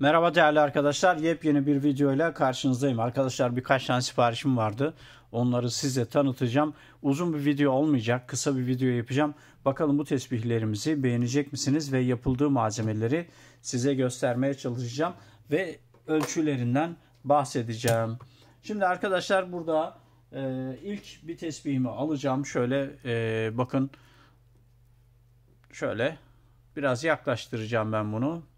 Merhaba değerli arkadaşlar. Yepyeni bir video ile karşınızdayım. Arkadaşlar birkaç tane siparişim vardı. Onları size tanıtacağım. Uzun bir video olmayacak. Kısa bir video yapacağım. Bakalım bu tesbihlerimizi beğenecek misiniz? Ve yapıldığı malzemeleri size göstermeye çalışacağım. Ve ölçülerinden bahsedeceğim. Şimdi arkadaşlar burada e, ilk bir tesbihimi alacağım. Şöyle e, bakın. Şöyle biraz yaklaştıracağım ben bunu.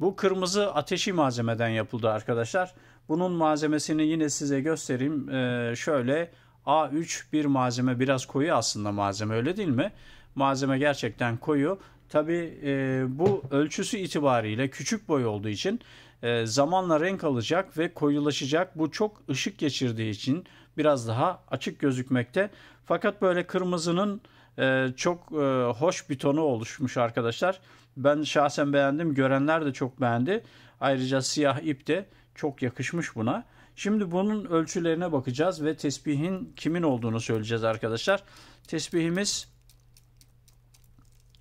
Bu kırmızı ateşi malzemeden yapıldı arkadaşlar. Bunun malzemesini yine size göstereyim. Ee, şöyle A3 bir malzeme biraz koyu aslında malzeme öyle değil mi? Malzeme gerçekten koyu. Tabi e, bu ölçüsü itibariyle küçük boy olduğu için e, zamanla renk alacak ve koyulaşacak. Bu çok ışık geçirdiği için biraz daha açık gözükmekte. Fakat böyle kırmızının ee, çok e, hoş bir tonu oluşmuş arkadaşlar. Ben şahsen beğendim. Görenler de çok beğendi. Ayrıca siyah ip de çok yakışmış buna. Şimdi bunun ölçülerine bakacağız ve tesbihin kimin olduğunu söyleyeceğiz arkadaşlar. Tesbihimiz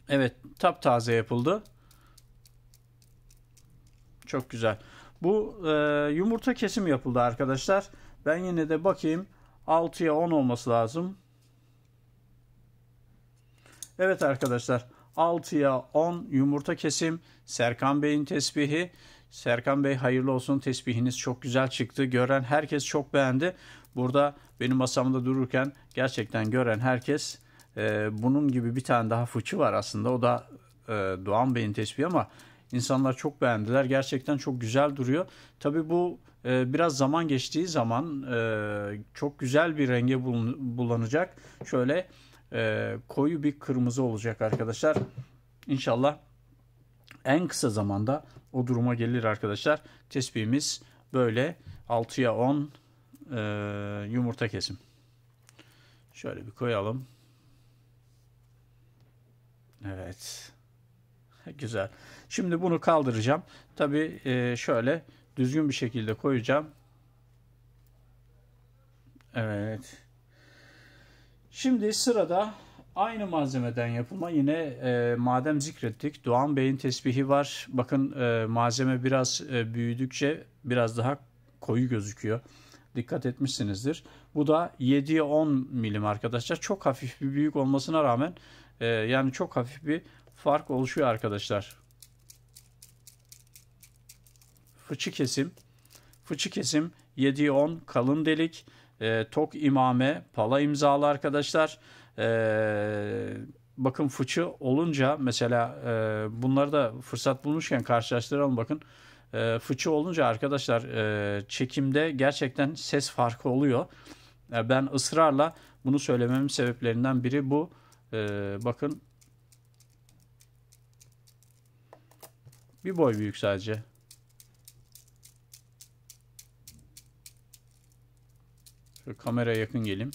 evet taptaze yapıldı. Çok güzel. Bu e, yumurta kesim yapıldı arkadaşlar. Ben yine de bakayım 6'ya 10 olması lazım. Evet arkadaşlar 6'ya 10 yumurta kesim Serkan Bey'in tesbihi. Serkan Bey hayırlı olsun tesbihiniz çok güzel çıktı. Gören herkes çok beğendi. Burada benim masamda dururken gerçekten gören herkes e, bunun gibi bir tane daha fıçı var aslında. O da e, Doğan Bey'in tesbihi ama insanlar çok beğendiler. Gerçekten çok güzel duruyor. Tabi bu e, biraz zaman geçtiği zaman e, çok güzel bir renge bulanacak Şöyle e, koyu bir kırmızı olacak arkadaşlar. İnşallah en kısa zamanda o duruma gelir arkadaşlar. Tespihimiz böyle 6'ya 10 e, yumurta kesim. Şöyle bir koyalım. Evet. Güzel. Şimdi bunu kaldıracağım. Tabi ee, şöyle düzgün bir şekilde koyacağım. Evet. Şimdi sırada aynı malzemeden yapılma yine e, madem zikrettik Doğan Bey'in tesbihi var. Bakın e, malzeme biraz e, büyüdükçe biraz daha koyu gözüküyor. Dikkat etmişsinizdir. Bu da 7'ye 10 milim arkadaşlar. Çok hafif bir büyük olmasına rağmen e, yani çok hafif bir fark oluşuyor arkadaşlar. Fıçı kesim. Fıçı kesim 7'ye 10 kalın delik. E, tok imame pala imzalı arkadaşlar. E, bakın fıçı olunca mesela e, bunları da fırsat bulmuşken karşılaştıralım bakın. E, fıçı olunca arkadaşlar e, çekimde gerçekten ses farkı oluyor. E, ben ısrarla bunu söylememin sebeplerinden biri bu. E, bakın bir boy büyük sadece. Şöyle kameraya yakın gelim.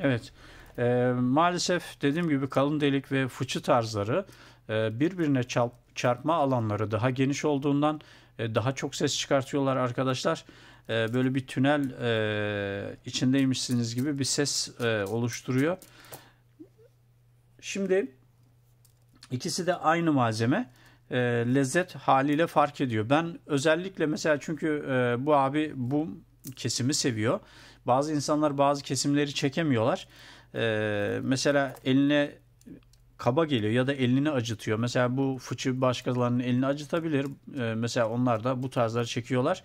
Evet. E, maalesef dediğim gibi kalın delik ve fıçı tarzları e, birbirine çarp çarpma alanları daha geniş olduğundan e, daha çok ses çıkartıyorlar arkadaşlar. E, böyle bir tünel e, içindeymişsiniz gibi bir ses oluşturuyor. Şimdi ikisi de aynı malzeme lezzet haliyle fark ediyor. Ben özellikle mesela çünkü bu abi bu kesimi seviyor. Bazı insanlar bazı kesimleri çekemiyorlar. E, mesela eline kaba geliyor ya da elini acıtıyor. Mesela bu fıçı başkalarının elini acıtabilir. Ee, mesela onlar da bu tarzları çekiyorlar.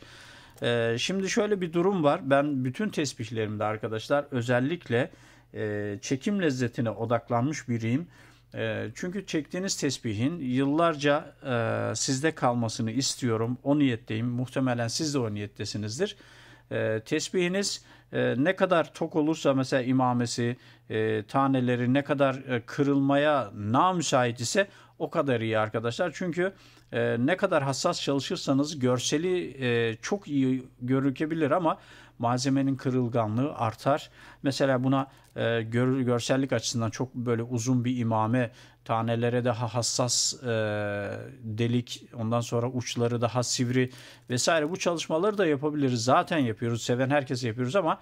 Ee, şimdi şöyle bir durum var. Ben bütün tespihlerimde arkadaşlar özellikle e, çekim lezzetine odaklanmış biriyim. Ee, çünkü çektiğiniz tesbihin yıllarca e, sizde kalmasını istiyorum. O niyetteyim. Muhtemelen siz de o niyettesinizdir e, tesbihiniz e, ne kadar tok olursa mesela imamesi e, taneleri ne kadar e, kırılmaya namüsait ise o kadar iyi arkadaşlar. Çünkü e, ne kadar hassas çalışırsanız görseli e, çok iyi görükebilir ama malzemenin kırılganlığı artar. Mesela buna e, gör, görsellik açısından çok böyle uzun bir imame tanelere daha hassas e, delik, ondan sonra uçları daha sivri vesaire bu çalışmaları da yapabiliriz. Zaten yapıyoruz, seven herkes yapıyoruz ama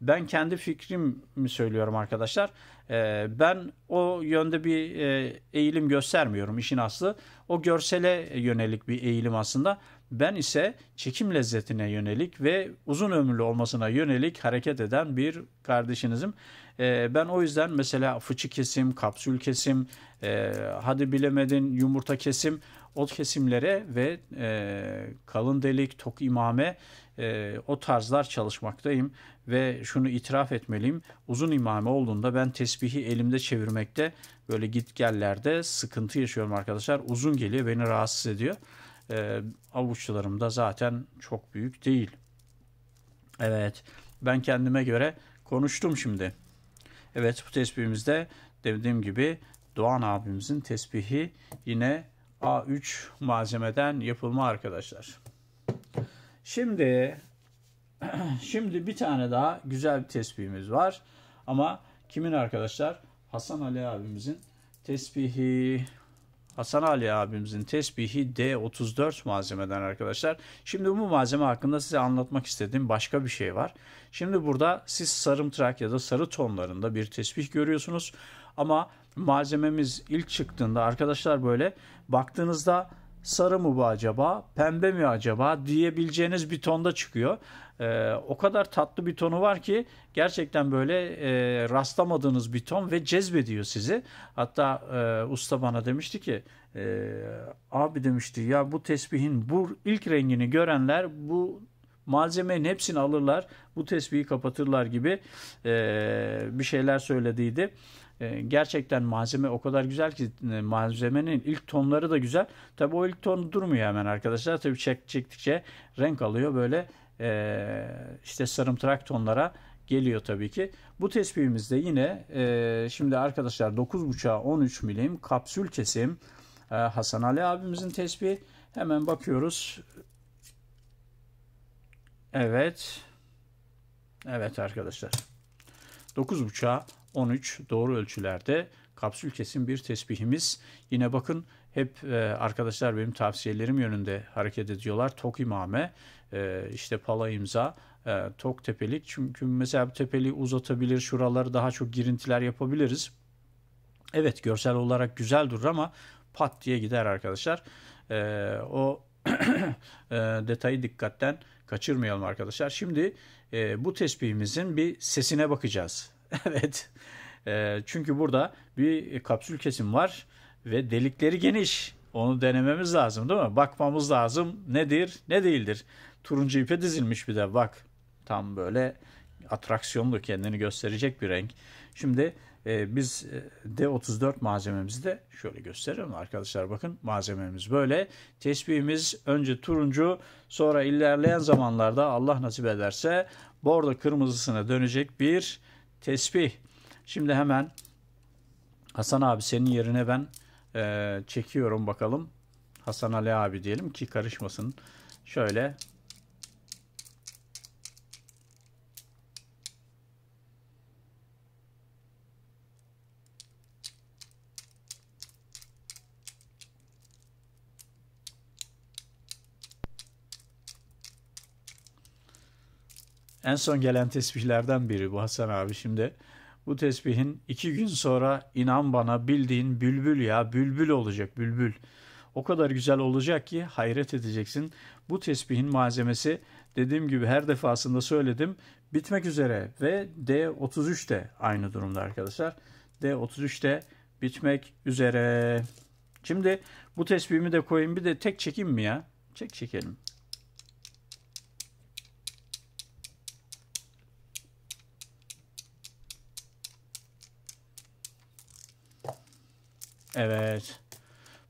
ben kendi fikrimi söylüyorum arkadaşlar. E, ben o yönde bir e, eğilim göstermiyorum işin aslı. O görsele yönelik bir eğilim aslında. Ben ise çekim lezzetine yönelik ve uzun ömürlü olmasına yönelik hareket eden bir kardeşinizim. Ee, ben o yüzden mesela fıçı kesim, kapsül kesim, e, hadi bilemedin yumurta kesim o kesimlere ve e, kalın delik, tok imame e, o tarzlar çalışmaktayım. Ve şunu itiraf etmeliyim. Uzun imame olduğunda ben tesbihi elimde çevirmekte böyle git gellerde sıkıntı yaşıyorum arkadaşlar. Uzun geliyor beni rahatsız ediyor. E, avuçlarım da zaten çok büyük değil. Evet ben kendime göre konuştum şimdi. Evet bu tesbihimizde dediğim gibi Doğan abimizin tesbihi yine A3 malzemeden yapılma arkadaşlar. Şimdi şimdi bir tane daha güzel bir tesbihimiz var. Ama kimin arkadaşlar? Hasan Ali abimizin tesbihi. Hasan Ali abimizin tesbihi D34 malzemeden arkadaşlar. Şimdi bu malzeme hakkında size anlatmak istediğim başka bir şey var. Şimdi burada siz sarımtırak ya da sarı tonlarında bir tesbih görüyorsunuz. Ama malzememiz ilk çıktığında arkadaşlar böyle baktığınızda sarı mı bu acaba, pembe mi acaba diyebileceğiniz bir tonda çıkıyor. Ee, o kadar tatlı bir tonu var ki gerçekten böyle e, rastlamadığınız bir ton ve cezbediyor sizi. Hatta e, usta bana demişti ki e, abi demişti ya bu tesbihin bu ilk rengini görenler bu malzemenin hepsini alırlar bu tesbihi kapatırlar gibi e, bir şeyler söylediydi. Ee, gerçekten malzeme o kadar güzel ki e, malzemenin ilk tonları da güzel. Tabi o ilk ton durmuyor hemen arkadaşlar. Tabi çek, çektikçe renk alıyor böyle e, işte sarımtırak tonlara geliyor tabii ki. Bu tespihimizde yine e, şimdi arkadaşlar 9.5'a 13 milim kapsül kesim e, Hasan Ali abimizin tespihi. Hemen bakıyoruz. Evet. Evet arkadaşlar. 9.5'a 13 doğru ölçülerde kapsül kesim bir tesbihimiz. Yine bakın hep e, arkadaşlar benim tavsiyelerim yönünde hareket ediyorlar. Tok imame, e, işte pala imza, e, tok tepelik. Çünkü mesela bu tepeliği uzatabilir, şuraları daha çok girintiler yapabiliriz. Evet görsel olarak güzel durur ama pat diye gider arkadaşlar. o detayı dikkatten kaçırmayalım arkadaşlar. Şimdi bu tesbihimizin bir sesine bakacağız. evet. E, çünkü burada bir kapsül kesim var ve delikleri geniş. Onu denememiz lazım değil mi? Bakmamız lazım nedir ne değildir. Turuncu ipe dizilmiş bir de bak. Tam böyle atraksiyonlu kendini gösterecek bir renk. Şimdi e, biz e, D34 malzememizi de şöyle gösterelim arkadaşlar bakın malzememiz böyle. Tesbihimiz önce turuncu sonra ilerleyen zamanlarda Allah nasip ederse bordo kırmızısına dönecek bir tesbih. Şimdi hemen Hasan abi senin yerine ben e, çekiyorum bakalım. Hasan Ali abi diyelim ki karışmasın. Şöyle en son gelen tesbihlerden biri bu Hasan abi şimdi. Bu tesbihin iki gün sonra inan bana bildiğin bülbül ya bülbül olacak bülbül. O kadar güzel olacak ki hayret edeceksin. Bu tesbihin malzemesi dediğim gibi her defasında söyledim bitmek üzere ve D33 de aynı durumda arkadaşlar. D33 de bitmek üzere. Şimdi bu tesbihimi de koyayım bir de tek çekeyim mi ya? Çek çekelim. Evet.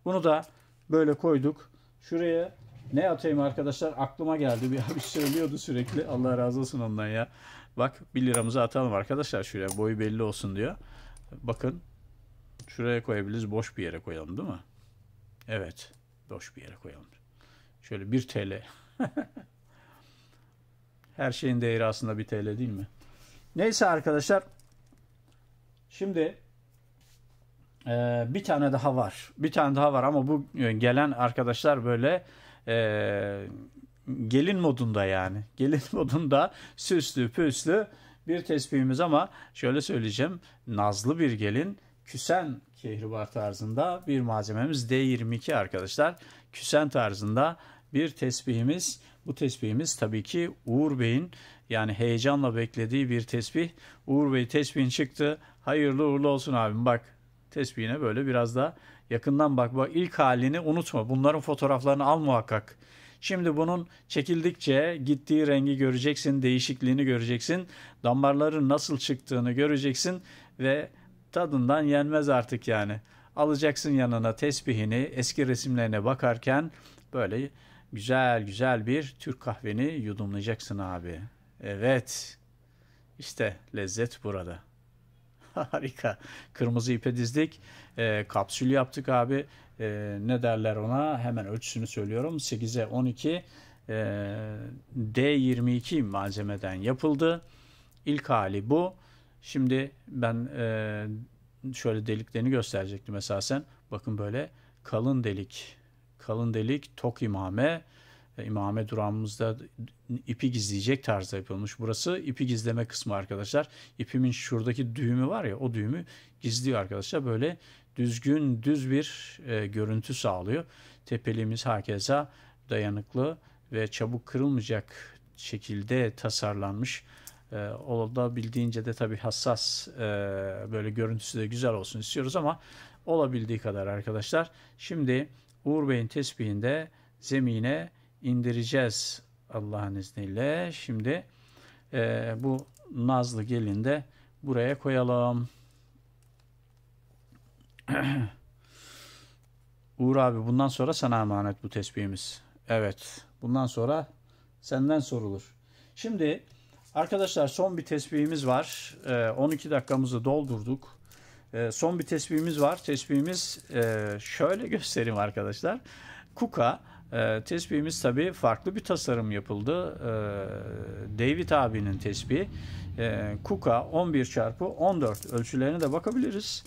Bunu da böyle koyduk. Şuraya ne atayım arkadaşlar? Aklıma geldi. Bir abi söylüyordu sürekli. Allah razı olsun ondan ya. Bak 1 liramızı atalım arkadaşlar şuraya. Boyu belli olsun diyor. Bakın. Şuraya koyabiliriz. Boş bir yere koyalım değil mi? Evet. Boş bir yere koyalım. Şöyle 1 TL. Her şeyin değeri aslında 1 TL değil mi? Neyse arkadaşlar. Şimdi ee, bir tane daha var. Bir tane daha var ama bu e, gelen arkadaşlar böyle e, gelin modunda yani. Gelin modunda süslü püslü bir tespihimiz ama şöyle söyleyeceğim. Nazlı bir gelin küsen kehribar tarzında bir malzememiz D22 arkadaşlar. Küsen tarzında bir tesbihimiz. Bu tesbihimiz tabii ki Uğur Bey'in yani heyecanla beklediği bir tesbih. Uğur Bey tesbihin çıktı. Hayırlı uğurlu olsun abim bak tesbihine böyle biraz da yakından bak. Bak ilk halini unutma. Bunların fotoğraflarını al muhakkak. Şimdi bunun çekildikçe gittiği rengi göreceksin, değişikliğini göreceksin, damarların nasıl çıktığını göreceksin ve tadından yenmez artık yani. Alacaksın yanına tesbihini, eski resimlerine bakarken böyle güzel güzel bir Türk kahveni yudumlayacaksın abi. Evet. İşte lezzet burada. Harika. Kırmızı ipe dizdik. E, ee, kapsül yaptık abi. E, ne derler ona? Hemen ölçüsünü söylüyorum. 8'e 12 e, D22 malzemeden yapıldı. İlk hali bu. Şimdi ben e, şöyle deliklerini gösterecektim esasen. Bakın böyle kalın delik, kalın delik, tok imame, e, imame durağımızda ipi gizleyecek tarzda yapılmış. Burası ipi gizleme kısmı arkadaşlar. İpimin şuradaki düğümü var ya o düğümü gizliyor arkadaşlar. Böyle düzgün düz bir e, görüntü sağlıyor. Tepeliğimiz hakeza dayanıklı ve çabuk kırılmayacak şekilde tasarlanmış. E, olabildiğince de tabii hassas e, böyle görüntüsü de güzel olsun istiyoruz ama olabildiği kadar arkadaşlar. Şimdi Uğur Bey'in tesbihinde zemine indireceğiz Allah'ın izniyle. Şimdi e, bu nazlı gelin de buraya koyalım. Uğur abi bundan sonra sana emanet bu tesbihimiz. Evet bundan sonra senden sorulur. Şimdi arkadaşlar son bir tesbihimiz var. E, 12 dakikamızı doldurduk. E, son bir tesbihimiz var. Tesbihimiz e, şöyle göstereyim arkadaşlar. Kuka e, tesbihimiz tabii farklı bir tasarım yapıldı. E, David abinin tesbihi. E, Kuka 11 çarpı 14 ölçülerine de bakabiliriz.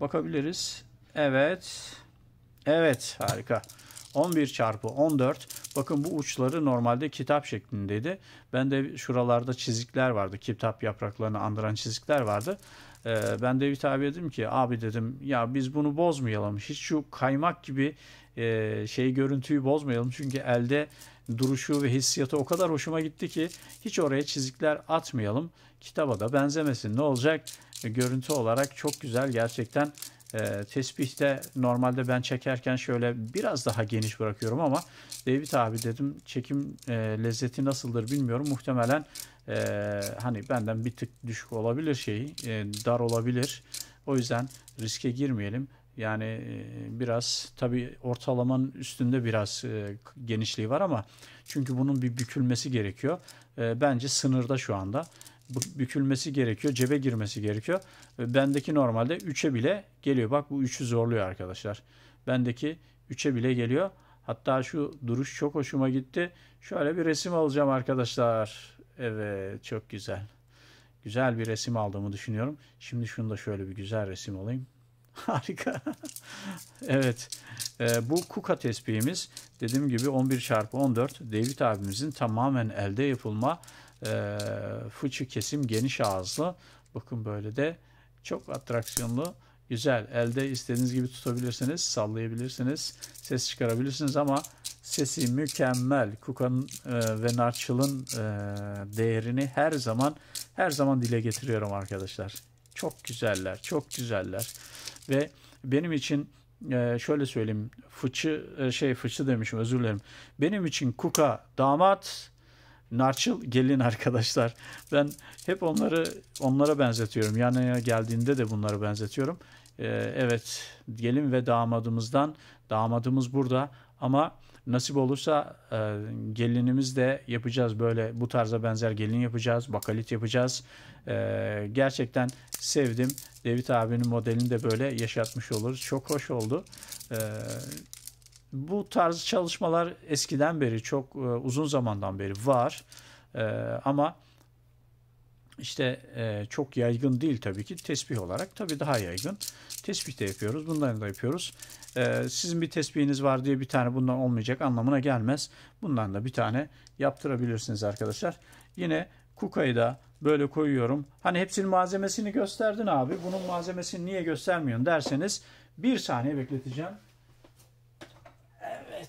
Bakabiliriz. Evet. Evet harika. 11 çarpı 14. Bakın bu uçları normalde kitap şeklindeydi. Ben de şuralarda çizikler vardı. Kitap yapraklarını andıran çizikler vardı. E, ben de bir abi dedim ki abi dedim ya biz bunu bozmayalım. Hiç şu kaymak gibi e, şey görüntüyü bozmayalım. Çünkü elde duruşu ve hissiyatı o kadar hoşuma gitti ki hiç oraya çizikler atmayalım. Kitaba da benzemesin. Ne olacak? E, görüntü olarak çok güzel gerçekten e, ee, tesbihte normalde ben çekerken şöyle biraz daha geniş bırakıyorum ama David abi dedim çekim e, lezzeti nasıldır bilmiyorum. Muhtemelen e, hani benden bir tık düşük olabilir şey e, dar olabilir. O yüzden riske girmeyelim. Yani e, biraz tabi ortalamanın üstünde biraz e, genişliği var ama çünkü bunun bir bükülmesi gerekiyor. E, bence sınırda şu anda bükülmesi gerekiyor. Cebe girmesi gerekiyor. Bendeki normalde 3'e bile geliyor. Bak bu 3'ü zorluyor arkadaşlar. Bendeki 3'e bile geliyor. Hatta şu duruş çok hoşuma gitti. Şöyle bir resim alacağım arkadaşlar. Evet çok güzel. Güzel bir resim aldığımı düşünüyorum. Şimdi şunu da şöyle bir güzel resim alayım. Harika. evet. E, bu kuka tespihimiz dediğim gibi 11 çarpı 14 David abimizin tamamen elde yapılma e, fıçı kesim geniş ağızlı. Bakın böyle de çok atraksiyonlu güzel. Elde istediğiniz gibi tutabilirsiniz, sallayabilirsiniz, ses çıkarabilirsiniz ama sesi mükemmel. Kuka'nın e, ve Narçıl'ın e, değerini her zaman her zaman dile getiriyorum arkadaşlar. Çok güzeller, çok güzeller. Ve benim için e, şöyle söyleyeyim. Fıçı e, şey fıçı demişim özür dilerim. Benim için Kuka damat Narçıl gelin arkadaşlar. Ben hep onları onlara benzetiyorum. Yan yana geldiğinde de bunları benzetiyorum. Ee, evet gelin ve damadımızdan damadımız burada ama nasip olursa e, gelinimiz de yapacağız böyle bu tarza benzer gelin yapacağız bakalit yapacağız e, gerçekten sevdim David abinin modelini de böyle yaşatmış oluruz çok hoş oldu e, bu tarz çalışmalar eskiden beri çok e, uzun zamandan beri var e, ama işte e, çok yaygın değil tabii ki tesbih olarak tabii daha yaygın tesbih de yapıyoruz bunların da yapıyoruz sizin bir tesbihiniz var diye bir tane bundan olmayacak anlamına gelmez bundan da bir tane yaptırabilirsiniz arkadaşlar yine kukayı da böyle koyuyorum hani hepsinin malzemesini gösterdin abi bunun malzemesini niye göstermiyorsun derseniz bir saniye bekleteceğim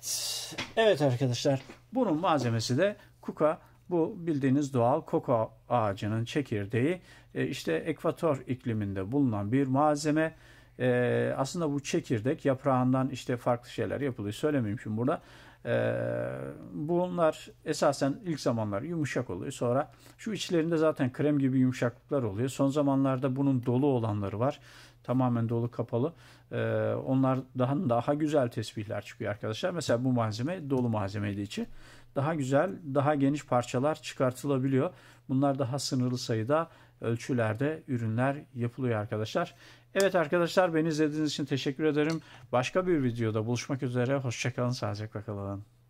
Evet. Evet arkadaşlar. Bunun malzemesi de kuka. Bu bildiğiniz doğal koko ağacının çekirdeği. E, işte ekvator ikliminde bulunan bir malzeme. E, aslında bu çekirdek yaprağından işte farklı şeyler yapılıyor. Söylemeyeyim şimdi burada. E, bunlar esasen ilk zamanlar yumuşak oluyor. Sonra şu içlerinde zaten krem gibi yumuşaklıklar oluyor. Son zamanlarda bunun dolu olanları var. Tamamen dolu kapalı. Ee, onlar daha daha güzel tesbihler çıkıyor arkadaşlar. Mesela bu malzeme dolu malzemeydi için Daha güzel, daha geniş parçalar çıkartılabiliyor. Bunlar daha sınırlı sayıda ölçülerde ürünler yapılıyor arkadaşlar. Evet arkadaşlar beni izlediğiniz için teşekkür ederim. Başka bir videoda buluşmak üzere. Hoşçakalın. Sağlıcakla kalın.